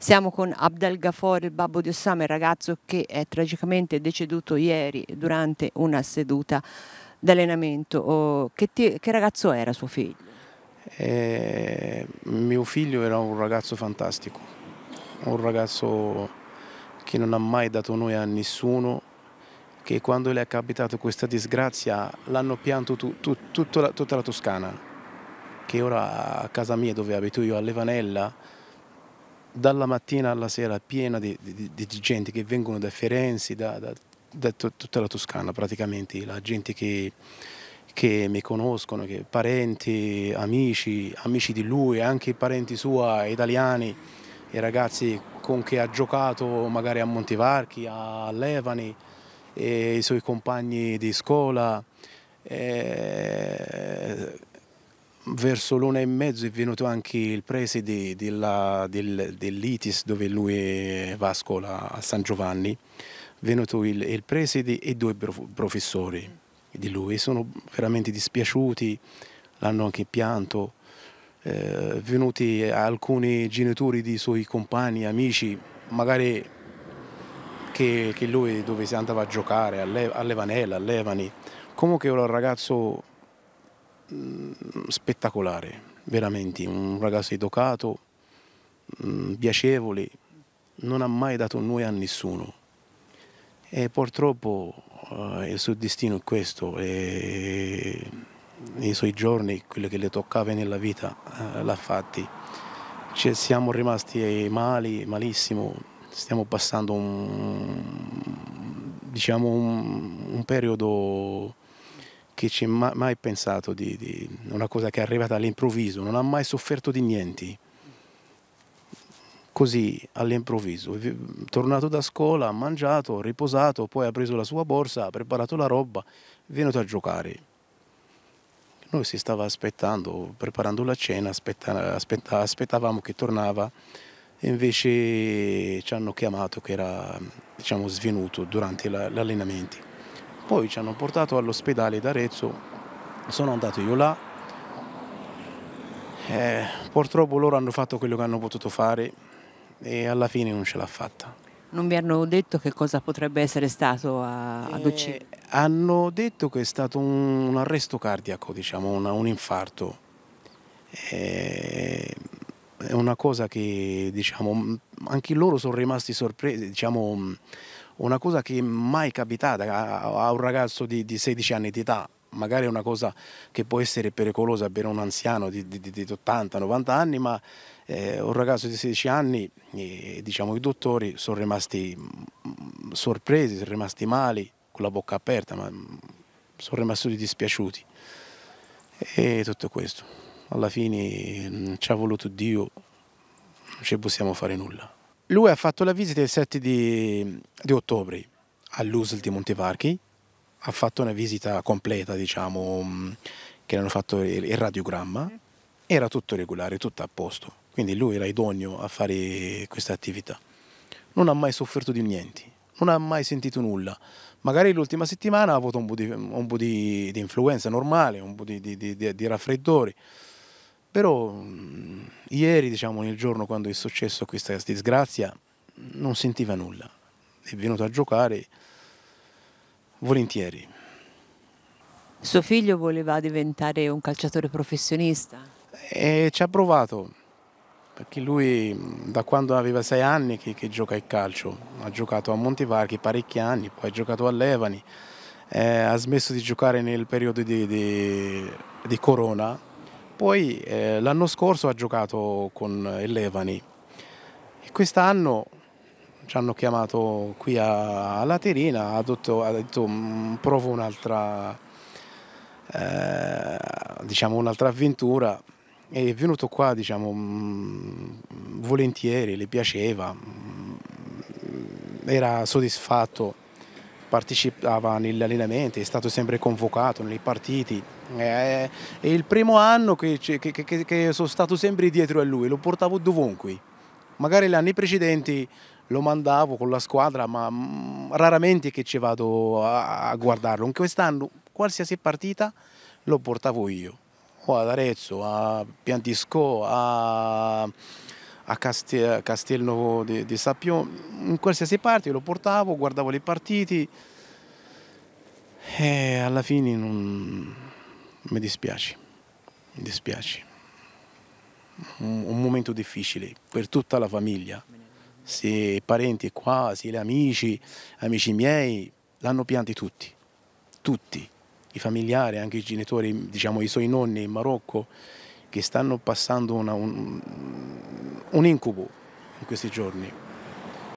Siamo con Abdel Ghafor, il babbo di Osama, il ragazzo che è tragicamente deceduto ieri durante una seduta d'allenamento. Oh, che, che, ragazzo era suo figlio? Eh, mio figlio era un ragazzo fantastico, un ragazzo che non ha mai dato noi a nessuno, che quando le è capitata questa disgrazia l'hanno pianto tu, tu, tutta, la, tutta la Toscana, che ora a casa mia dove abito io a Levanella dalla mattina alla sera piena di, di, di gente che vengono da Firenze, da, da, da tutta la Toscana praticamente, la gente che, che mi conoscono, che parenti, amici, amici di lui, anche parenti sua italiani, i ragazzi con cui ha giocato magari a Montevarchi, a Levani, i suoi compagni di scuola. E eh, verso l'una e mezzo è venuto anche il preside del, dell'ITIS dove lui va a scuola a San Giovanni, è venuto il, il preside e due professori di lui, sono veramente dispiaciuti, l'hanno anche pianto, eh, venuti alcuni genitori di suoi compagni, amici, magari che, che lui dove si andava a giocare, alle, a Levanella, a Levani, comunque era un ragazzo Mm, spettacolare, veramente un ragazzo educato, mm, piacevole, non ha mai dato noia a nessuno. E purtroppo eh, il suo destino è questo, e i suoi giorni, quello che le toccava nella vita, eh, l'ha fatti. Ci cioè, siamo rimasti mali, malissimo, stiamo passando un, diciamo un, un periodo che ci è mai pensato di, di una cosa che è arrivata all'improvviso, non ha mai sofferto di niente. Così all'improvviso, tornato da scuola, ha mangiato, riposato, poi ha preso la sua borsa, ha preparato la roba, è venuto a giocare. Noi si stava aspettando, preparando la cena, aspetta, aspetta, aspettavamo che tornava, e invece ci hanno chiamato che era diciamo, svenuto durante l'allenamento. La, poi ci hanno portato all'ospedale d'Arezzo, sono andato io là. Eh, purtroppo loro hanno fatto quello che hanno potuto fare e alla fine non ce l'ha fatta. Non vi hanno detto che cosa potrebbe essere stato a, eh, ad uccidere? hanno detto che è stato un, un arresto cardiaco, diciamo, una, un infarto. Eh, è una cosa che diciamo, anche loro sono rimasti sorpresi, diciamo, una cosa che è mai capitata a, un ragazzo di, di 16 anni di età, magari è una cosa che può essere pericolosa per un anziano di, di, di 80-90 anni, ma eh, un ragazzo di 16 anni, eh, diciamo i dottori sono rimasti mm, sorpresi, sono rimasti mali, con la bocca aperta, ma mm, sono rimasti dispiaciuti. E tutto questo. Alla fine mm, ci ha voluto Dio, non ci possiamo fare nulla. Lui ha fatto la visita il 7 di, di ottobre all'USL di Montevarchi, ha fatto una visita completa, diciamo, mm, che hanno fatto il, il radiogramma, mm-hmm. era tutto regolare, tutto a posto, quindi lui era idoneo a fare questa attività. Non ha mai sofferto di niente, non ha mai sentito nulla. Magari l'ultima settimana ha avuto un po' di, un po di, di influenza normale, un po' di, di raffreddori, però mm, ieri, diciamo, nel giorno quando è successo questa disgrazia, non sentiva nulla. È venuto a giocare volentieri. Suo figlio voleva diventare un calciatore professionista? E ci ha provato, perché lui mm, da quando aveva sei anni che, che gioca a calcio, ha giocato a Montevarchi parecchi anni, poi ha giocato a Levani, eh, ha smesso di giocare nel periodo di, di, di Corona, poi eh, l'anno scorso ha giocato con eh, il Levani e quest'anno ci hanno chiamato qui a, alla Terina, ha detto, ha detto mm, provo un'altra eh, diciamo un'altra avventura è venuto qua diciamo mm, volentieri, le piaceva, mm, era soddisfatto partecipava negli allenamenti, è stato sempre convocato nei partiti. Eh, è, il primo anno che, che, che, che sono stato sempre dietro a lui, lo portavo dovunque. Magari gli anni precedenti lo mandavo con la squadra, ma mm, raramente che ci vado a, a guardarlo. In quest'anno, qualsiasi partita, lo portavo io. O ad Arezzo, a Piantisco, a a Castel, Castello di, di Sappione, in qualsiasi parte lo portavo, guardavo le partite e alla fine non... mi dispiace, mi dispiace. Un, un momento difficile per tutta la famiglia, se i parenti qua, se gli amici, gli amici miei, l'hanno pianti tutti, tutti, i familiari, anche i genitori, diciamo i suoi nonni in Marocco, che stanno passando una, un, un incubo in questi giorni.